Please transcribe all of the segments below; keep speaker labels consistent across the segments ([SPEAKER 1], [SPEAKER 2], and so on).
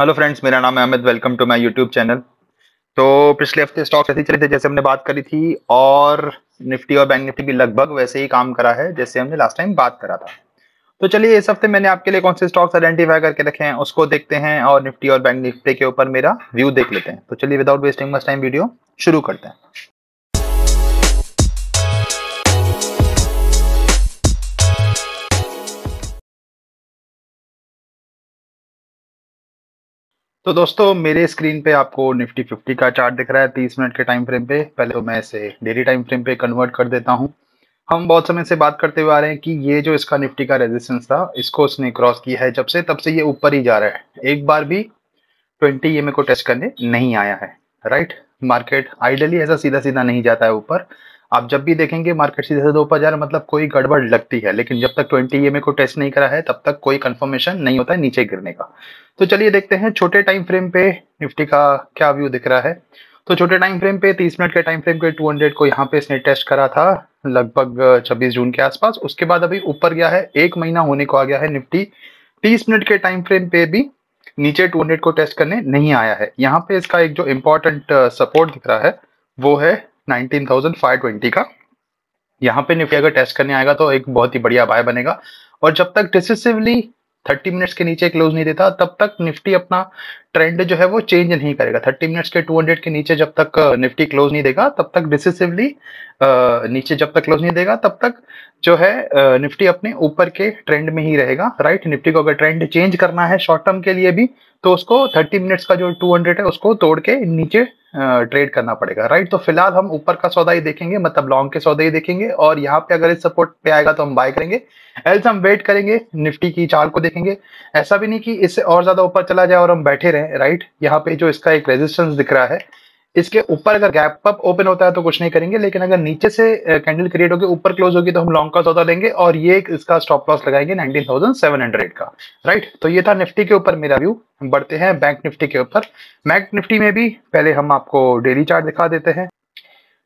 [SPEAKER 1] Hello friends मेरा नाम है Amit welcome to my YouTube channel तो पिछले हफ्ते स्टॉक ऐसे चले थे जैसे हमने बात करी थी और निफ्टी और बैंक निफ्टी भी लगभग वैसे ही काम करा है जैसे हमने लास्ट टाइम बात करा था तो चलिए इस हफ्ते मैंने आपके लिए कौन से स्टॉक्स आइडेंटिफाई करके रखे हैं उसको देखते हैं और निफ्टी और बैंक निफ्टी के ऊपर मेरा व्यू देख लेते हैं तो चलिए without wasting much time video शुरू करते हैं तो दोस्तों मेरे स्क्रीन पे आपको निफ्टी 50 का चार्ट दिख रहा है 30 मिनट के टाइम फ्रेम पे पहले तो मैं इसे डेली टाइम फ्रेम पे कन्वर्ट कर देता हूँ हम बहुत समय से बात करते हुए आ रहे हैं कि ये जो इसका निफ्टी का रेजिस्टेंस था इसको उसने क्रॉस किया है जब से तब से ये ऊपर ही जा रहा है एक बार भी ट्वेंटी एम को टेस्ट करने नहीं आया है राइट मार्केट आइडली ऐसा सीधा सीधा नहीं जाता है ऊपर आप जब भी देखेंगे मार्केट से जैसे दो हजार मतलब कोई गड़बड़ लगती है लेकिन जब तक ट्वेंटी ईएमए को टेस्ट नहीं करा है तब तक कोई कंफर्मेशन नहीं होता है नीचे गिरने का तो चलिए देखते हैं छोटे टाइम फ्रेम पे निफ्टी का क्या व्यू दिख रहा है तो छोटे टाइम फ्रेम पे तीस मिनट के टाइम फ्रेम पे 200 को यहाँ पे इसने टेस्ट करा था लगभग छब्बीस जून के आसपास उसके बाद अभी ऊपर गया है एक महीना होने को आ गया है निफ्टी तीस मिनट के टाइम फ्रेम पे भी नीचे 200 को टेस्ट करने नहीं आया है यहाँ पे इसका एक जो इम्पोर्टेंट सपोर्ट दिख रहा है वो है 19,520 का यहाँ पे निफ्टी अगर टेस्ट करने आएगा तो एक बहुत ही बढ़िया बाय बनेगा और जब तक डिसिसिवली 30 मिनट्स के नीचे क्लोज नहीं देता तब तक निफ्टी अपना ट्रेंड जो है वो चेंज नहीं करेगा 30 मिनट्स के 200 के नीचे जब तक निफ्टी क्लोज नहीं देगा तब तक डिसिसिवली नीचे जब तक क्लोज नहीं देगा तब तक जो है निफ्टी अपने ऊपर के ट्रेंड में ही रहेगा राइट निफ्टी को अगर ट्रेंड चेंज करना है शॉर्ट टर्म के लिए भी तो उसको थर्टी मिनट्स का जो टू है उसको तोड़ के नीचे ट्रेड करना पड़ेगा राइट तो फिलहाल हम ऊपर का सौदा ही देखेंगे मतलब लॉन्ग के सौदा ही देखेंगे और यहाँ पे अगर इस सपोर्ट पे आएगा तो हम बाय करेंगे एल्स हम वेट करेंगे निफ्टी की चार को देखेंगे ऐसा भी नहीं कि इससे और ज्यादा ऊपर चला जाए और हम बैठे रहे राइट यहाँ पे जो इसका एक रेजिस्टेंस दिख रहा है इसके ऊपर अगर गैप अप ओपन होता है तो कुछ नहीं करेंगे लेकिन अगर नीचे से कैंडल क्रिएट होगी ऊपर क्लोज होगी तो हम लॉन्ग का सौदा लेंगे और ये इसका स्टॉप लॉस लगाएंगे 19,700 का राइट तो ये था निफ्टी के ऊपर मेरा व्यू हम बढ़ते हैं बैंक निफ्टी के ऊपर बैंक निफ्टी में भी पहले हम आपको डेली चार्ट दिखा देते हैं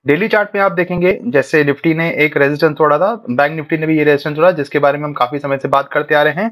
[SPEAKER 1] डेली चार्ट में आप देखेंगे जैसे निफ्टी ने एक रेजिस्टेंस तोड़ा था बैंक निफ्टी ने भी ये रेजिस्टेंस तोड़ा जिसके बारे में हम काफी समय से बात करते आ रहे हैं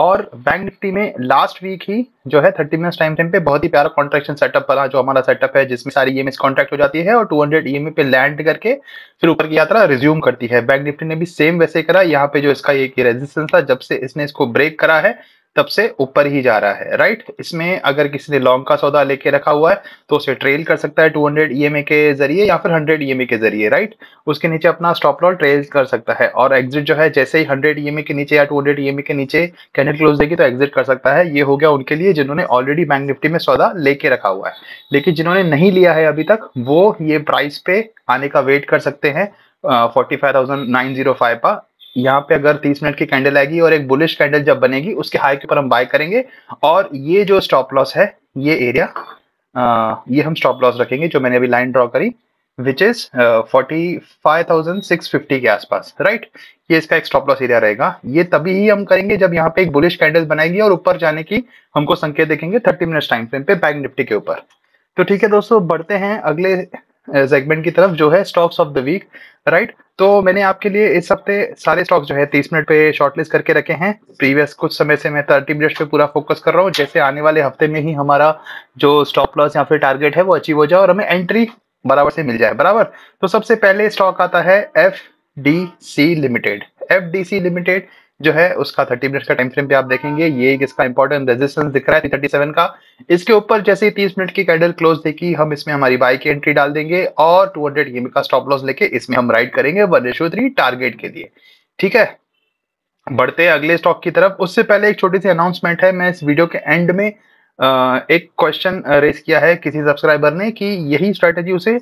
[SPEAKER 1] और बैंक निफ्टी में लास्ट वीक ही जो है थर्टी मिनट्स टाइम टाइम पे बहुत ही प्यारा कॉन्ट्रेक्शन सेटअप बना जो हमारा सेटअप है जिसमें सारी ई कॉन्ट्रैक्ट हो जाती है और टू हंड्रेड पे लैंड करके फिर ऊपर की यात्रा रिज्यूम करती है बैंक निफ्टी ने भी सेम वैसे करा यहाँ पे जो इसका एक रेजिस्टेंस था जब से इसने इसको ब्रेक करा है तब से ऊपर ही जा रहा है राइट इसमें अगर किसी ने लॉन्ग का सौदा लेके रखा हुआ है तो उसे ट्रेल कर सकता है 200 हंड्रेड e के जरिए या फिर 100 ईएमए e के जरिए राइट उसके नीचे अपना स्टॉप लॉल ट्रेल कर सकता है और एग्जिट जो है जैसे ही 100 ईएमए e के नीचे या 200 हंड्रेड के नीचे कैंडल क्लोज देगी तो एग्जिट कर सकता है ये हो गया उनके लिए जिन्होंने ऑलरेडी बैंक निफ्टी में सौदा लेके रखा हुआ है लेकिन जिन्होंने नहीं लिया है अभी तक वो ये प्राइस पे आने का वेट कर सकते हैं forty five thousand nine zero five पर यहाँ पे अगर 30 मिनट की कैंडल आएगी और एक बुलिश कैंडल जब बनेगी उसके हाई के ऊपर हम बाय करेंगे और ये जो स्टॉप लॉस है ये एरिया ये हम स्टॉप लॉस रखेंगे जो मैंने अभी लाइन ड्रॉ करी विच इज फोर्टी फाइव के आसपास राइट ये इसका एक स्टॉप लॉस एरिया रहेगा ये तभी ही हम करेंगे जब यहाँ पे एक बुलिश कैंडल बनाएगी और ऊपर जाने की हमको संकेत देखेंगे थर्टी मिनट टाइम फ्रेम पे बैंक निफ्टी के ऊपर तो ठीक है दोस्तों बढ़ते हैं अगले सेगमेंट की तरफ जो है stocks of the week right तो मैंने आपके लिए इस हफ्ते सारे स्टॉक्स जो है तीस मिनट पे शॉर्टलिस्ट करके रखे हैं प्रीवियस कुछ समय से मैं थर्टी मिनट्स पे पूरा फोकस कर रहा हूँ जैसे आने वाले हफ्ते में ही हमारा जो स्टॉप लॉस या फिर टारगेट है वो अचीव हो जाए और हमें एंट्री बराबर से मिल जाए बराबर तो सबसे पहले स्टॉक आता है F D C limited F limited जो है उसका 30 मिनट का टाइम फ्रेम पे आप देखेंगे ये इसका इंपॉर्टेंट रेजिस्टेंस दिख रहा है 337 का इसके ऊपर जैसे ही 30 मिनट की कैंडल क्लोज देखी हम इसमें हमारी बाई की एंट्री डाल देंगे और 200 हंड्रेड का स्टॉप लॉस लेके इसमें हम राइड करेंगे वन रेशो थ्री टारगेट के लिए ठीक है बढ़ते हैं अगले स्टॉक की तरफ उससे पहले एक छोटी सी अनाउंसमेंट है मैं इस वीडियो के एंड में एक क्वेश्चन रेस किया है किसी सब्सक्राइबर ने कि यही स्ट्रैटेजी उसे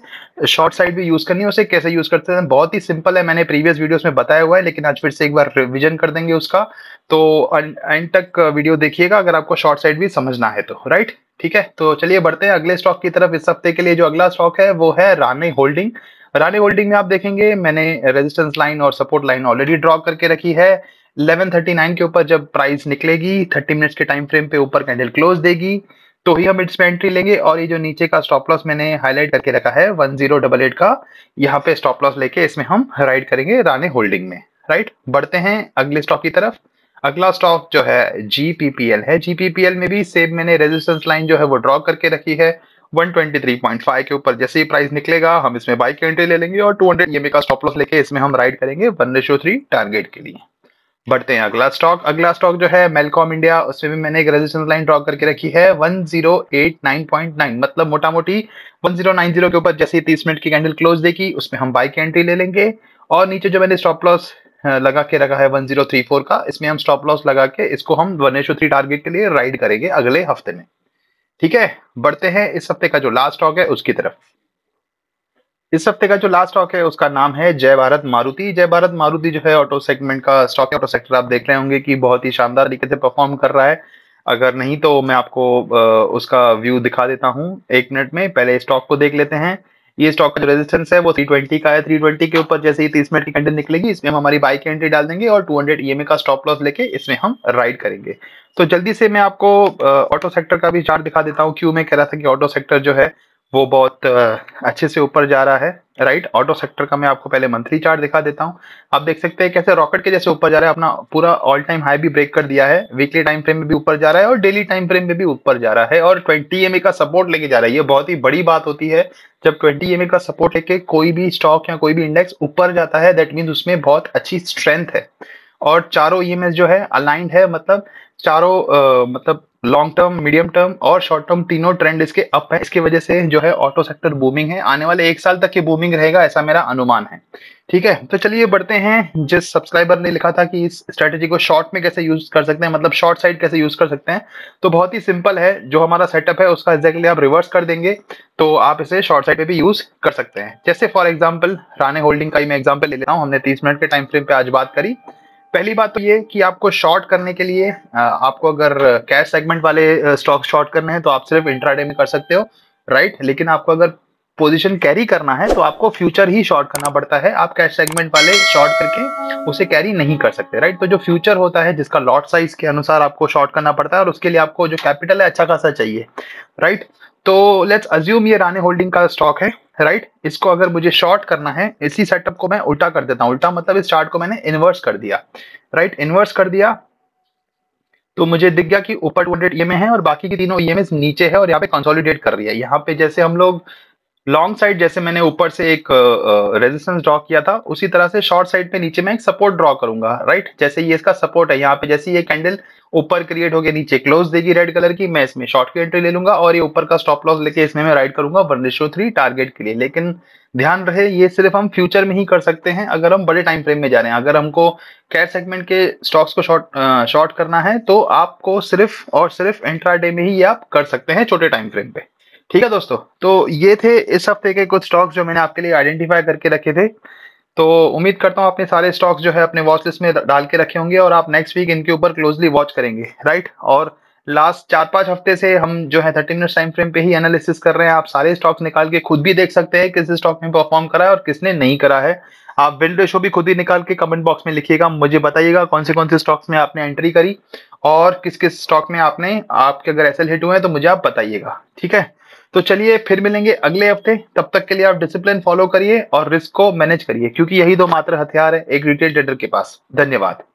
[SPEAKER 1] शॉर्ट साइड भी यूज करनी है उसे कैसे यूज करते हैं बहुत ही सिंपल है मैंने प्रीवियस वीडियोस में बताया हुआ है लेकिन आज फिर से एक बार रिविजन कर देंगे उसका तो एंड तक वीडियो देखिएगा अगर आपको शॉर्ट साइड भी समझना है तो राइट ठीक है तो चलिए बढ़ते हैं अगले स्टॉक की तरफ इस हफ्ते के लिए जो अगला स्टॉक है वो है राने होल्डिंग राने होल्डिंग में आप देखेंगे मैंने रेजिस्टेंस लाइन और सपोर्ट लाइन ऑलरेडी ड्रॉ करके रखी है 11:39 के ऊपर जब प्राइस निकलेगी 30 मिनट्स के टाइम फ्रेम पे ऊपर कैंडल क्लोज देगी तो ही हम इट्स एंट्री लेंगे और ये जो नीचे का स्टॉप लॉस मैंने हाईलाइट करके रखा है वन जीरो डबल एट का यहाँ पे स्टॉप लॉस लेके इसमें हम राइड करेंगे राने होल्डिंग में राइट बढ़ते हैं अगले स्टॉक की तरफ अगला स्टॉक जो है जीपीपीएल है जीपीपीएल में भी सेम मैंने रेजिस्टेंस लाइन जो है वो ड्रॉ करके रखी है 123.5 के ऊपर जैसे ही प्राइस निकलेगा हम इसमें बाइक एंट्री ले लेंगे और 200 हंड्रेड का स्टॉप लॉस लेके इसमें हम राइड करेंगे वन रेशो थ्री टारगेट के लिए बढ़ते हैं अगला स्टॉक अगला स्टॉक जो है मेलकॉम इंडिया उसमें भी मैंने एक रेजिस्टेंस लाइन ड्रॉ करके रखी है 1089.9 मतलब मोटा मोटी 1090 के ऊपर जैसे ही 30 मिनट की कैंडल क्लोज देखी उसमें हम बाई की एंट्री ले लेंगे और नीचे जो मैंने स्टॉप लॉस लगा के रखा है 1034 का इसमें हम स्टॉप लॉस लगा के इसको हम वन थ्री टारगेट के लिए राइड करेंगे अगले हफ्ते में ठीक है बढ़ते हैं इस हफ्ते का जो लास्ट स्टॉक है उसकी तरफ इस हफ्ते का जो लास्ट स्टॉक है उसका नाम है जय भारत मारुति जय भारत मारुति जो है ऑटो सेगमेंट का स्टॉक ऑटो सेक्टर आप देख रहे होंगे कि बहुत ही शानदार तरीके से परफॉर्म कर रहा है अगर नहीं तो मैं आपको उसका व्यू दिखा देता हूं एक मिनट में पहले स्टॉक को देख लेते हैं ये स्टॉक का जो रेजिस्टेंस है वो 320 का है 320 के ऊपर जैसे ही तीस मिनट की कैंडल निकलेगी इसमें हम हमारी बाइक की एंट्री डाल देंगे और 200 हंड्रेड e का स्टॉप लॉस लेके इसमें हम राइड करेंगे तो जल्दी से मैं आपको ऑटो सेक्टर का भी चार्ट दिखा देता हूँ क्यों मैं कह रहा था कि ऑटो सेक्टर जो है वो बहुत अच्छे से ऊपर जा रहा है राइट ऑटो सेक्टर का मैं आपको पहले मंथली चार्ट दिखा देता हूँ आप देख सकते हैं कैसे रॉकेट के जैसे ऊपर जा रहा है अपना पूरा ऑल टाइम हाई भी ब्रेक कर दिया है वीकली टाइम फ्रेम में भी ऊपर जा रहा है और डेली टाइम फ्रेम में भी ऊपर जा रहा है और ट्वेंटी एम का सपोर्ट लेके जा रहा है ये बहुत ही बड़ी बात होती है जब ट्वेंटी एम का सपोर्ट लेके कोई भी स्टॉक या कोई भी इंडेक्स ऊपर जाता है दैट मीन्स उसमें बहुत अच्छी स्ट्रेंथ है और चारों ई e जो है अलाइंड है मतलब चारों मतलब लॉन्ग टर्म मीडियम टर्म और शॉर्ट टर्म तीनों ट्रेंड इसके अप है इसकी वजह से जो है ऑटो सेक्टर बूमिंग है आने वाले एक साल तक ये बूमिंग रहेगा ऐसा मेरा अनुमान है ठीक है तो चलिए बढ़ते हैं जिस सब्सक्राइबर ने लिखा था कि इस स्ट्रेटेजी को शॉर्ट में कैसे यूज कर सकते हैं मतलब शॉर्ट साइड कैसे यूज कर सकते हैं तो बहुत ही सिंपल है जो हमारा सेटअप है उसका एग्जैक्टली आप रिवर्स कर देंगे तो आप इसे शॉर्ट साइड पे भी यूज कर सकते हैं जैसे फॉर एग्जाम्पल राने होल्डिंग का ही मैं एग्जाम्पल ले लेता हूँ हमने तीस मिनट के टाइम फ्रेम पे आज बात करी पहली बात तो ये कि आपको शॉर्ट करने के लिए आपको अगर कैश सेगमेंट वाले स्टॉक शॉर्ट करने हैं तो आप सिर्फ इंट्राडे में कर सकते हो राइट लेकिन आपको अगर पोजीशन कैरी करना है तो आपको फ्यूचर ही शॉर्ट करना पड़ता है आप कैश सेगमेंट वाले शॉर्ट करके उसे कैरी नहीं कर सकते राइट तो जो फ्यूचर होता है जिसका लॉट साइज के अनुसार आपको शॉर्ट करना पड़ता है और उसके लिए आपको जो कैपिटल है अच्छा खासा चाहिए राइट तो लेट्स अज्यूम ये राणे होल्डिंग का स्टॉक है राइट right? इसको अगर मुझे शॉर्ट करना है इसी सेटअप को मैं उल्टा कर देता हूँ उल्टा मतलब इस चार्ट को मैंने इन्वर्स कर दिया राइट right? इन्वर्स कर दिया तो मुझे दिख गया कि ऊपर टू हंड्रेड ई है और बाकी के तीनों ई e नीचे है और यहाँ पे कंसोलिडेट कर रही है यहाँ पे जैसे हम लोग लॉन्ग साइड जैसे मैंने ऊपर से एक रेजिस्टेंस ड्रॉ किया था उसी तरह से शॉर्ट साइड पे नीचे मैं एक सपोर्ट ड्रॉ करूंगा राइट जैसे ये इसका सपोर्ट है यहाँ पे जैसे ये कैंडल ऊपर क्रिएट हो गया नीचे क्लोज देगी रेड कलर की मैं इसमें शॉर्ट की एंट्री ले लूंगा और ये ऊपर का स्टॉप लॉस लेके इसमें मैं राइड करूंगा वन रेशो थ्री टारगेट के लिए लेकिन ध्यान रहे ये सिर्फ हम फ्यूचर में ही कर सकते हैं अगर हम बड़े टाइम फ्रेम में जा रहे हैं अगर हमको कैर सेगमेंट के स्टॉक्स को शॉर्ट शॉर्ट करना है तो आपको सिर्फ और सिर्फ इंट्राडे में ही आप कर सकते हैं छोटे टाइम फ्रेम पे ठीक है दोस्तों तो ये थे इस हफ्ते के कुछ स्टॉक्स जो मैंने आपके लिए आइडेंटिफाई करके रखे थे तो उम्मीद करता हूँ आपने सारे स्टॉक्स जो है अपने वॉच लिस्ट में डाल के रखे होंगे और आप नेक्स्ट वीक इनके ऊपर क्लोजली वॉच करेंगे राइट और लास्ट चार पांच हफ्ते से हम जो है थर्टी मिनट टाइम फ्रेम पे ही एनालिसिस कर रहे हैं आप सारे स्टॉक्स निकाल के खुद भी देख सकते हैं किस स्टॉक ने परफॉर्म करा है और किसने नहीं करा है आप बिल्ड रेशो भी खुद ही निकाल के कमेंट बॉक्स में लिखिएगा मुझे बताइएगा कौन से कौन से स्टॉक्स में आपने एंट्री करी और किस किस स्टॉक में आपने आपके अगर एस हिट हुए हैं तो मुझे आप बताइएगा ठीक है तो चलिए फिर मिलेंगे अगले हफ्ते तब तक के लिए आप डिसिप्लिन फॉलो करिए और रिस्क को मैनेज करिए क्योंकि यही दो मात्र हथियार है एक रिटेल ट्रेडर के पास धन्यवाद